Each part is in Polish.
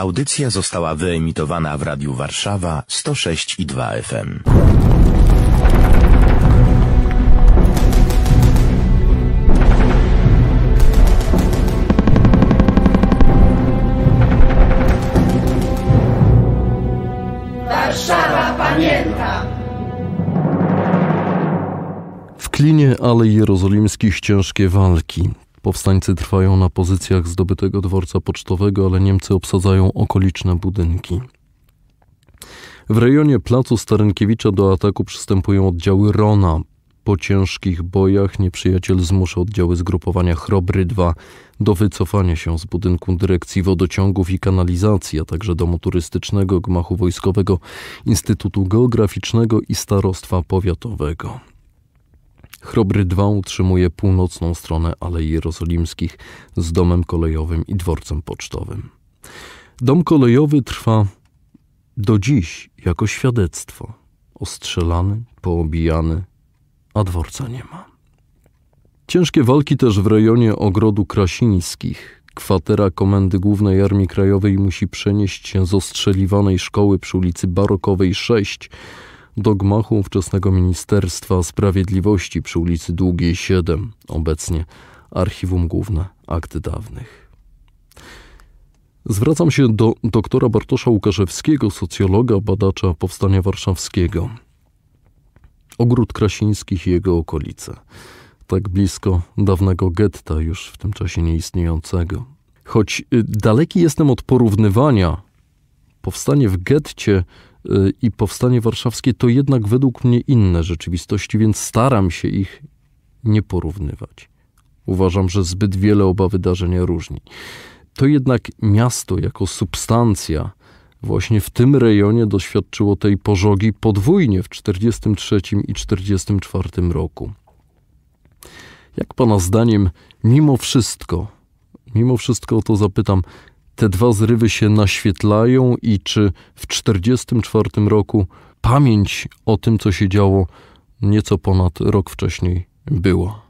Audycja została wyemitowana w Radiu Warszawa 106 i 2 FM. Warszawa pamięta! W Klinie Alei Jerozolimskich ciężkie walki. Powstańcy trwają na pozycjach zdobytego dworca pocztowego, ale Niemcy obsadzają okoliczne budynki. W rejonie placu Starynkiewicza do ataku przystępują oddziały Rona. Po ciężkich bojach nieprzyjaciel zmusza oddziały zgrupowania Chrobry 2 do wycofania się z budynku dyrekcji wodociągów i kanalizacji, a także domu turystycznego, gmachu wojskowego, Instytutu Geograficznego i Starostwa Powiatowego. Chrobry 2 utrzymuje północną stronę Alei Jerozolimskich z domem kolejowym i dworcem pocztowym. Dom kolejowy trwa do dziś jako świadectwo. Ostrzelany, poobijany, a dworca nie ma. Ciężkie walki też w rejonie Ogrodu Krasińskich. Kwatera Komendy Głównej Armii Krajowej musi przenieść się z ostrzeliwanej szkoły przy ulicy Barokowej 6 do gmachu ówczesnego Ministerstwa Sprawiedliwości przy ulicy Długiej 7, obecnie Archiwum Główne Akt Dawnych. Zwracam się do doktora Bartosza Łukaszewskiego, socjologa, badacza Powstania Warszawskiego. Ogród Krasińskich i jego okolice. Tak blisko dawnego getta, już w tym czasie nieistniejącego. Choć y, daleki jestem od porównywania, powstanie w getcie i powstanie warszawskie to jednak według mnie inne rzeczywistości, więc staram się ich nie porównywać. Uważam, że zbyt wiele oba wydarzenia różni. To jednak miasto jako substancja właśnie w tym rejonie doświadczyło tej pożogi podwójnie w 1943 i 1944 roku. Jak pana zdaniem, mimo wszystko, mimo wszystko o to zapytam, te dwa zrywy się naświetlają i czy w 1944 roku pamięć o tym, co się działo nieco ponad rok wcześniej, była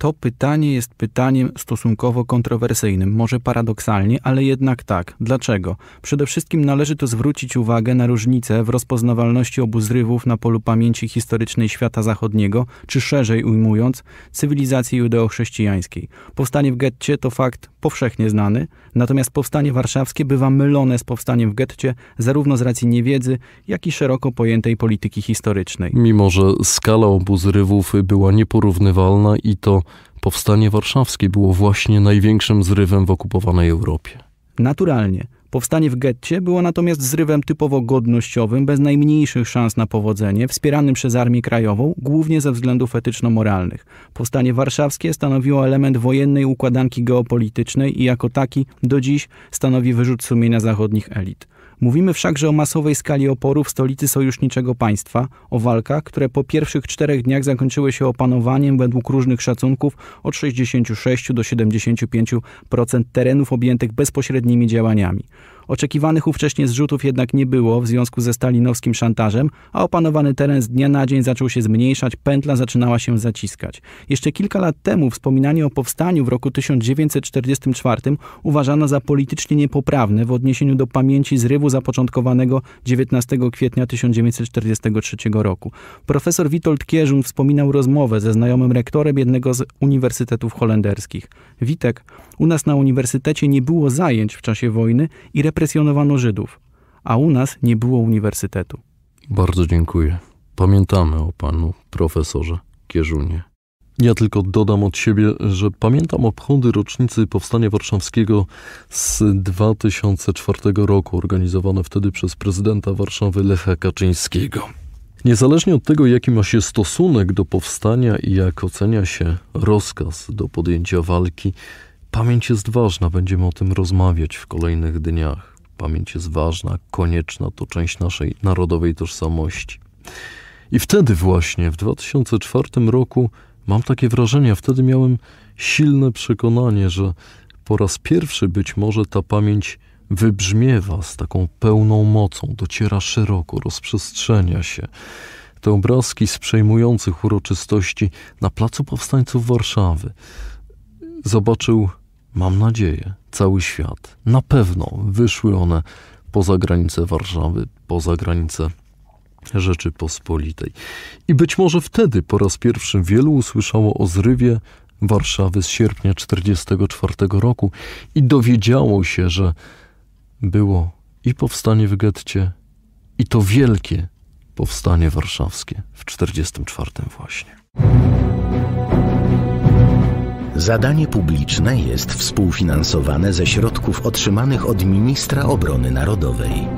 to pytanie jest pytaniem stosunkowo kontrowersyjnym, może paradoksalnie, ale jednak tak. Dlaczego? Przede wszystkim należy to zwrócić uwagę na różnicę w rozpoznawalności obu zrywów na polu pamięci historycznej świata zachodniego, czy szerzej ujmując, cywilizacji judeochrześcijańskiej. Powstanie w getcie to fakt powszechnie znany, natomiast powstanie warszawskie bywa mylone z powstaniem w getcie zarówno z racji niewiedzy, jak i szeroko pojętej polityki historycznej. Mimo, że skala obu zrywów była nieporównywalna i to powstanie warszawskie było właśnie największym zrywem w okupowanej Europie. Naturalnie. Powstanie w getcie było natomiast zrywem typowo godnościowym, bez najmniejszych szans na powodzenie, wspieranym przez Armię Krajową, głównie ze względów etyczno-moralnych. Powstanie warszawskie stanowiło element wojennej układanki geopolitycznej i jako taki do dziś stanowi wyrzut sumienia zachodnich elit. Mówimy wszakże o masowej skali oporu w stolicy sojuszniczego państwa, o walkach, które po pierwszych czterech dniach zakończyły się opanowaniem według różnych szacunków od 66 do 75% terenów objętych bezpośrednimi działaniami. Oczekiwanych ówcześnie zrzutów jednak nie było w związku ze stalinowskim szantażem, a opanowany teren z dnia na dzień zaczął się zmniejszać, pętla zaczynała się zaciskać. Jeszcze kilka lat temu wspominanie o powstaniu w roku 1944 uważano za politycznie niepoprawne w odniesieniu do pamięci zrywu zapoczątkowanego 19 kwietnia 1943 roku. Profesor Witold Kierzun wspominał rozmowę ze znajomym rektorem jednego z uniwersytetów holenderskich. Witek, u nas na uniwersytecie nie było zajęć w czasie wojny i reprezentacji represjonowano Żydów, a u nas nie było uniwersytetu. Bardzo dziękuję. Pamiętamy o panu profesorze Kierzunie. Ja tylko dodam od siebie, że pamiętam obchody rocznicy Powstania Warszawskiego z 2004 roku, organizowane wtedy przez prezydenta Warszawy Lecha Kaczyńskiego. Niezależnie od tego, jaki ma się stosunek do powstania i jak ocenia się rozkaz do podjęcia walki, Pamięć jest ważna, będziemy o tym rozmawiać w kolejnych dniach. Pamięć jest ważna, konieczna, to część naszej narodowej tożsamości. I wtedy właśnie, w 2004 roku, mam takie wrażenie, wtedy miałem silne przekonanie, że po raz pierwszy być może ta pamięć wybrzmiewa z taką pełną mocą, dociera szeroko, rozprzestrzenia się. Te obrazki z przejmujących uroczystości na Placu Powstańców Warszawy, zobaczył, mam nadzieję, cały świat. Na pewno wyszły one poza granice Warszawy, poza granice Rzeczypospolitej. I być może wtedy po raz pierwszy wielu usłyszało o zrywie Warszawy z sierpnia 1944 roku i dowiedziało się, że było i powstanie w getcie, i to wielkie powstanie warszawskie w 1944 właśnie. Zadanie publiczne jest współfinansowane ze środków otrzymanych od Ministra Obrony Narodowej.